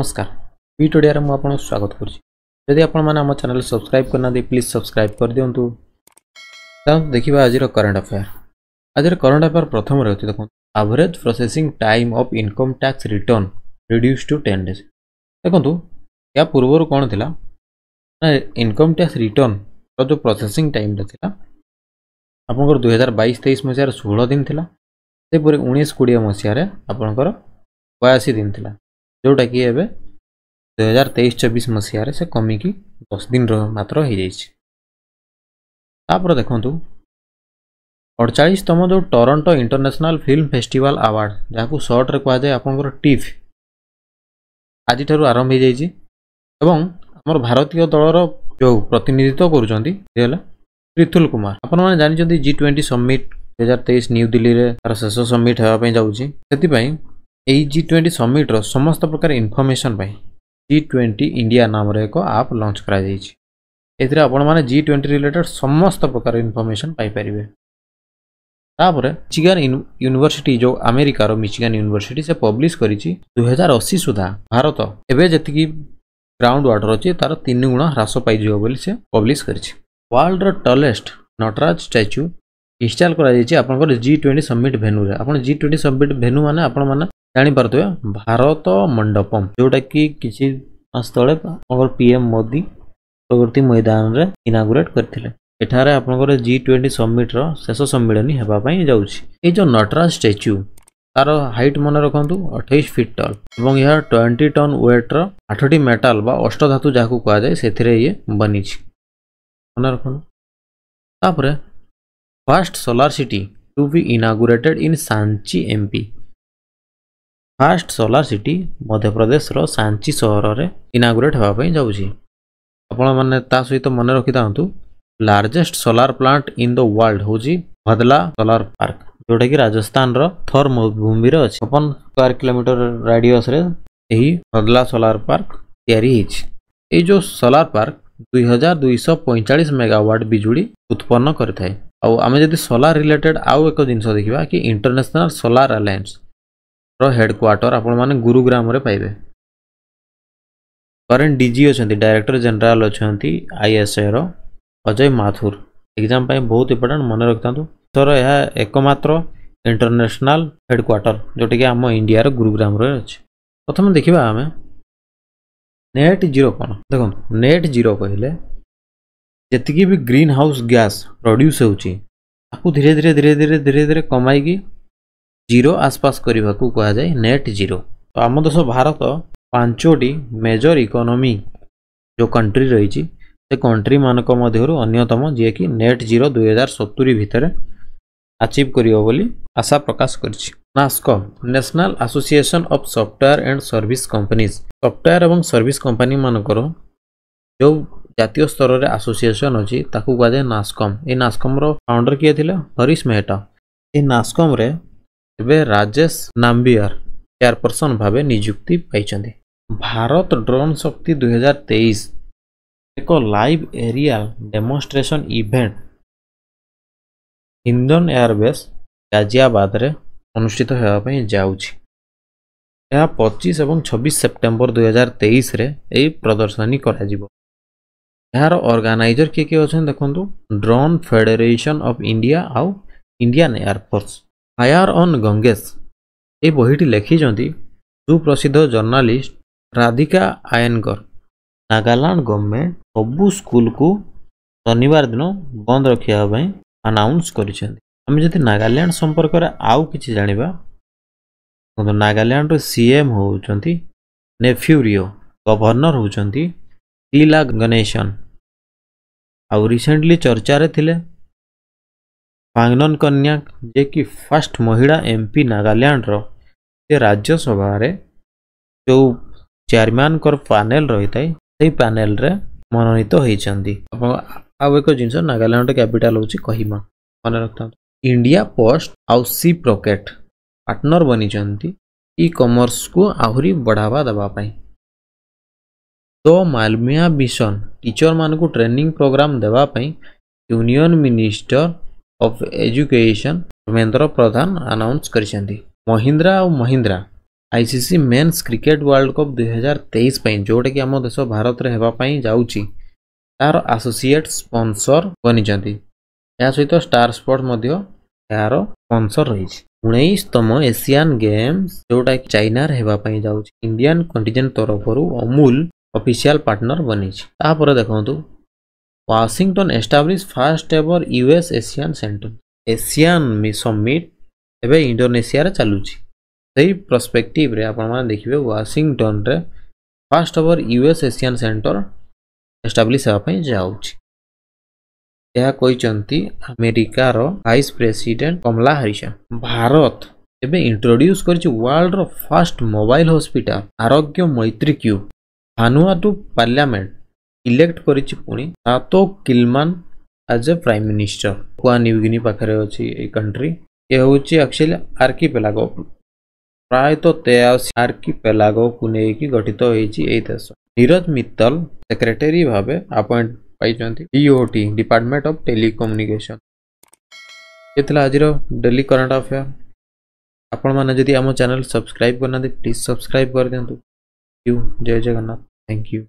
ନମସ୍କାର ପିଟୋଡ଼ିଆରେ ମୁଁ ଆପଣଙ୍କୁ ସ୍ୱାଗତ କରୁଛି ଯଦି ଆପଣମାନେ ଆମ ଚ୍ୟାନେଲ୍ ସବସ୍କ୍ରାଇବ୍ କରିନାହାନ୍ତି ପ୍ଲିଜ୍ ସବସ୍କ୍ରାଇବ୍ କରିଦିଅନ୍ତୁ ଚାଲନ୍ତୁ ଦେଖିବା ଆଜିର କରେଣ୍ଟ ଆଫେୟାର ଆଜିର କରେଣ୍ଟ ଆଫେୟାର ପ୍ରଥମରେ ଅଛି ଦେଖନ୍ତୁ average processing time of income tax return reduce to ten days ଦେଖନ୍ତୁ ଏହା ପୂର୍ବରୁ କ'ଣ ଥିଲା ନା ଇନକମ୍ ଟ୍ୟାକ୍ସ ରିଟର୍ଣ୍ଣର ଯେଉଁ ପ୍ରୋସେସିଂ ଟାଇମ୍ଟା ଥିଲା ଆପଣଙ୍କର ଦୁଇ ହଜାର ବାଇଶ ତେଇଶ ମସିହାରେ ଷୋହଳ ଦିନ ଥିଲା ସେହିପରି ଉଣେଇଶ କୋଡ଼ିଏ ମସିହାରେ ଆପଣଙ୍କର ବୟାଅଶୀ ଦିନ ଥିଲା ଯେଉଁଟାକି ଏବେ ଦୁଇହଜାର ତେଇଶ ଚବିଶ ମସିହାରେ ସେ କମିକି ଦଶ ଦିନର ମାତ୍ର ହୋଇଯାଇଛି ତାପରେ ଦେଖନ୍ତୁ ଅଡ଼ଚାଳିଶତମ ଯେଉଁ Toronto international film festival award ଯାହାକୁ ସର୍ଟରେ କୁହାଯାଏ ଆପଣଙ୍କର ଟିଫ୍ ଆଜିଠାରୁ ଆରମ୍ଭ ହୋଇଯାଇଛି ଏବଂ ଆମର ଭାରତୀୟ ଦଳର ଯେଉଁ ପ୍ରତିନିଧିତ୍ୱ କରୁଛନ୍ତି ସେ ହେଲା ରିଥୁଲ କୁମାର ଆପଣମାନେ ଜାଣିଛନ୍ତି ଜି ଟ୍ୱେଣ୍ଟି ସମିଟ ଦୁଇହଜାର ତେଇଶ ନ୍ୟୁଦିଲ୍ଲୀରେ ତାର ଶେଷ ସମିଟ୍ ହେବା ପାଇଁ ଯାଉଛି ସେଥିପାଇଁ ଏହି ଜି ଟ୍ୱେଣ୍ଟି ସମିଟ୍ର ସମସ୍ତ ପ୍ରକାର ଇନଫର୍ମେସନ୍ ପାଇଁ ଜି ଟ୍ୱେଣ୍ଟି ଇଣ୍ଡିଆ ନାମରେ ଏକ ଆପ୍ ଲଞ୍ଚ କରାଯାଇଛି ଏଥିରେ ଆପଣମାନେ ଜି ଟ୍ୱେଣ୍ଟି ରିଲେଟେଡ଼୍ ସମସ୍ତ ପ୍ରକାର ଇନଫର୍ମେସନ୍ ପାଇପାରିବେ ତାପରେ ମିଚିଗାନ୍ ୟୁନିଭର୍ସିଟି ଯେଉଁ ଆମେରିକାର ମିଚିଗାନ୍ ୟୁନିଭର୍ସିଟି ସେ ପବ୍ଲିଶ କରିଛି ଦୁଇହଜାର ଅଶୀ ସୁଦ୍ଧା ଭାରତ ଏବେ ଯେତିକି ଗ୍ରାଉଣ୍ଡ ୱାଟର ଅଛି ତାର ତିନି ଗୁଣ ହ୍ରାସ ପାଇଯିବ ବୋଲି ସେ ପବ୍ଲିଶ କରିଛି ୱାର୍ଲଡର ଟଲେଷ୍ଟ ନଟରାଜ ଷ୍ଟାଚ୍ୟୁ ଇନଷ୍ଟଲ କରାଯାଇଛି ଆପଣଙ୍କର ଜି ଟ୍ୱେଣ୍ଟି ସମିଟ୍ ଭେନ୍ୟୁରେ ଆପଣ ଜି ଟ୍ୱେଣ୍ଟି ସମିଟ୍ ଭେନ୍ୟୁ ମାନେ ଆପଣମାନେ ଜାଣିପାରୁଥିବେ ଭାରତ ମଣ୍ଡପମ୍ ଯୋଉଟାକି କିଛି ମାସ ତଳେ ଆମର ଏମ୍ ମୋଦି ପ୍ରଗତି ମଇଦାନରେ ଇନାଗୁରେଟ୍ କରିଥିଲେ ଏଠାରେ ଆପଣଙ୍କର ଜି ଟ୍ୱେଣ୍ଟି ସମିଟ୍ର ଶେଷ ସମ୍ମିଳନୀ ହେବା ପାଇଁ ଯାଉଛି ଏଇ ଯେଉଁ ନଟରାଜ ଷ୍ଟାଚ୍ୟୁ ତାର ହାଇଟ୍ ମନେ ରଖନ୍ତୁ ଅଠେଇଶ ଫିଟ୍ ଟଲ୍ ଏବଂ ଏହା ଟ୍ୱେଣ୍ଟି ଟନ୍ ୱେଟ୍ର ଆଠଟି ମେଟାଲ୍ ବା ଅଷ୍ଟଧାତୁ ଯାହାକୁ କୁହାଯାଏ ସେଥିରେ ଇଏ ବନିଛି ମନେ ରଖନ୍ତୁ ତାପରେ first solar city to be inaugurated in Sanchi MP first solar city Madhya Pradesh Sanchi सहर से इनागुरेट होगापी जाने सहित मन रखी था largest solar plant in the world हूँ भदला सोलार पार्क जोटा कि राजस्थान रर मरुभूमि छपन square kilometre radius Bhadla solar park या जो सोलार पार्क दुई हजार दुईश पैंचाश मेगावाट विजुड़ी उत्पन्न करें जब सोलार रिलेटेड आउ एक जिनस देखा कि इंटरनेशनल सोलार आलायस हेडक्वाटर आप गुरुग्राम पाइबे करेन्ट डीजी अच्छा डायरेक्टर जेनेल अच्छा आईएसआईर अजय माथुर एग्जाम बहुत इंपोर्टां मन रखता सर यह एकम्र इंटरनेशनल हेडक्वाटर जोटा कि आम इंडिया गुरुग्राम अच्छे प्रथम देखा आम नेट जीरो कौन देख नेट जीरो कहले जी भी ग्रीन हाउस गैस प्रड्यूस हो धीरे धीरे धीरे धीरे धीरे धीरे कमाई ଜିରୋ ଆସପାସ କରିବାକୁ କୁହାଯାଏ ନେଟ୍ ଜିରୋ ତ ଆମ ଦେଶ ଭାରତ ପାଞ୍ଚଟି ମେଜର ଇକୋନୋମି ଯେଉଁ କଣ୍ଟ୍ରି ରହିଛି ସେ କଣ୍ଟ୍ରିମାନଙ୍କ ମଧ୍ୟରୁ ଅନ୍ୟତମ ଯିଏକି ନେଟ୍ ଜିରୋ ଦୁଇହଜାର ସତୁରି ଭିତରେ ଆଚିଭ୍ କରିବ ବୋଲି ଆଶା ପ୍ରକାଶ କରିଛି NASSCOM national association of software and service companies software ଏବଂ ସର୍ଭିସ୍ କମ୍ପାନୀମାନଙ୍କର ଯେଉଁ ଜାତୀୟ ସ୍ତରରେ ଆସୋସିଏସନ୍ ଅଛି ତାକୁ କୁହାଯାଏ ନାସ୍କମ୍ ଏଇ ନାସ୍କମ୍ର ଫାଉଣ୍ଡର କିଏ ଥିଲେ ହରିଶ ମେହେଟା ଏଇ ନାସ୍କମ୍ରେ ଏବେ ରାଜେଶ ନାମ୍ବିୟର ଚେୟାରପର୍ସନ ଭାବେ ନିଯୁକ୍ତି ପାଇଛନ୍ତି ଭାରତ ଡ୍ରୋନ୍ ଶକ୍ତି ଦୁଇହଜାର ତେଇଶ ଏକ live aerial demonstration event Hindan airbase ଗାଜିଆବାଦରେ ଅନୁଷ୍ଠିତ ହେବା ପାଇଁ ଯାଉଛି ଏହା ପଚିଶ ଏବଂ ଛବିଶ ସେପ୍ଟେମ୍ବର ଦୁଇହଜାର ତେଇଶରେ ଏହି ପ୍ରଦର୍ଶନୀ କରାଯିବ ଏହାର ଅର୍ଗାନାଇଜର କିଏ କିଏ ଅଛନ୍ତି ଦେଖନ୍ତୁ ଡ୍ରୋନ୍ ଫେଡେରେସନ୍ ଅଫ୍ ଇଣ୍ଡିଆ ଆଉ ଇଣ୍ଡିଆନ୍ ଏୟାରଫୋର୍ସ फायर अन् गंगेश बहीटी लिखिंट सुप्रसिद्ध जर्नालीस्ट राधिका आयनकर नागालैंड गवर्नमेंट सबु स्कूल को शनिवार दिन बंद करें आनाउन्स करागालैंड संपर्क आउ कि जाना तो नागालैंड सीएम होफ्यूरीओ गवर्णर होती टीला गणेशन आउ रिसेंटली चर्चा थिले ପାଙ୍ଗନନ୍ କନ୍ୟାକ ଯିଏକି ଫାର୍ଷ୍ଟ ମହିଳା ଏମ୍ ପି ନାଗାଲ୍ୟାଣ୍ଡର ସେ ରାଜ୍ୟସଭାରେ ଯେଉଁ ଚେୟାରମ୍ୟାନଙ୍କର ପ୍ୟାନେଲ ରହିଥାଏ ସେହି ପ୍ୟାନେଲରେ ମନୋନୀତ ହୋଇଛନ୍ତି ଆଉ ଏକ ଜିନିଷ ନାଗାଲ୍ୟାଣ୍ଡର କ୍ୟାପିଟାଲ ହେଉଛି କହିମା ମନେ ରଖିଥାନ୍ତୁ ଇଣ୍ଡିଆ ପୋଷ୍ଟ ଆଉ ସି ପ୍ରକେଟ୍ ପାର୍ଟନର ବନିଛନ୍ତି ଇ କମର୍ସକୁ ଆହୁରି ବଢ଼ାବା ଦେବା ପାଇଁ ତ ମାଲମିଆ ମିଶନ ଟିଚରମାନଙ୍କୁ ଟ୍ରେନିଂ ପ୍ରୋଗ୍ରାମ ଦେବା ପାଇଁ union minister of education Dharmendra Pradhan announce କରିଛନ୍ତି ମହିନ୍ଦ୍ରା ଆଉ Mahindra ICC men's cricket world cup ଦୁଇହଜାର ତେଇଶ ପାଇଁ ଯେଉଁଟାକି ଆମ ଦେଶ ଭାରତରେ ହେବା ପାଇଁ ଯାଉଛି ତାର ଆସୋସିଏଟ୍ ସ୍ପନ୍ସର ବନିଛନ୍ତି ଏହା ସହିତ ଷ୍ଟାର ସ୍ପୋର୍ଟ ମଧ୍ୟ ଏହାର ସ୍ପନ୍ସର ରହିଛି ଉଣେଇଶତମ ଏସିଆନ୍ ଗେମ୍ସ ଯେଉଁଟାକି ଚାଇନାରେ ହେବା ପାଇଁ ଯାଉଛି ଇଣ୍ଡିଆନ୍ କଣ୍ଟିଜେଣ୍ଟ ତରଫରୁ ଅମୁଲ ଅଫିସିଆଲ ପାର୍ଟନର ବନେଇଛି ତାପରେ ଦେଖନ୍ତୁ Washington established first ever US Asian Center. Asian Summit ଏବେ ଇଣ୍ଡୋନେସିଆରେ ଚାଲୁଛି ସେଇ ପ୍ରସ୍ପେକ୍ଟିଭ୍ରେ ଆପଣମାନେ ଦେଖିବେ ୱାଶିଂଟନ୍ରେ first ever US ASEAN centre establish ହେବା ପାଇଁ ଯାଉଛି ଏହା କହିଛନ୍ତି ଆମେରିକାର vice president Kamala Harris Bharat ଏବେ ଇଣ୍ଟ୍ରୋଡ୍ୟୁସ୍ କରିଛି ୱାର୍ଲଡର first mobile hospital Aarogya Maitri cube Vanuatu parliament elect कर एज ए प्राइम मिनिस्टर कुआ न्यूगिनी पाखे अच्छी कंट्री ये हूँ एक्चुअली आर्किपेलाग प्रायत तेयासी आर्किपेलाग को लेकिन गठित होती देश नीरज मित्तल सेक्रेटरी भाव आपॉइंट पाई डीओटी डिपार्टमेंट ऑफ टेलीकम्युनिकेशन ये आज डेली करंट अफेयर आपण मैंने जदि आम चैनल सब्सक्राइब करना प्लीज सब्सक्राइब कर दिंतु जय जगन्नाथ थैंक यू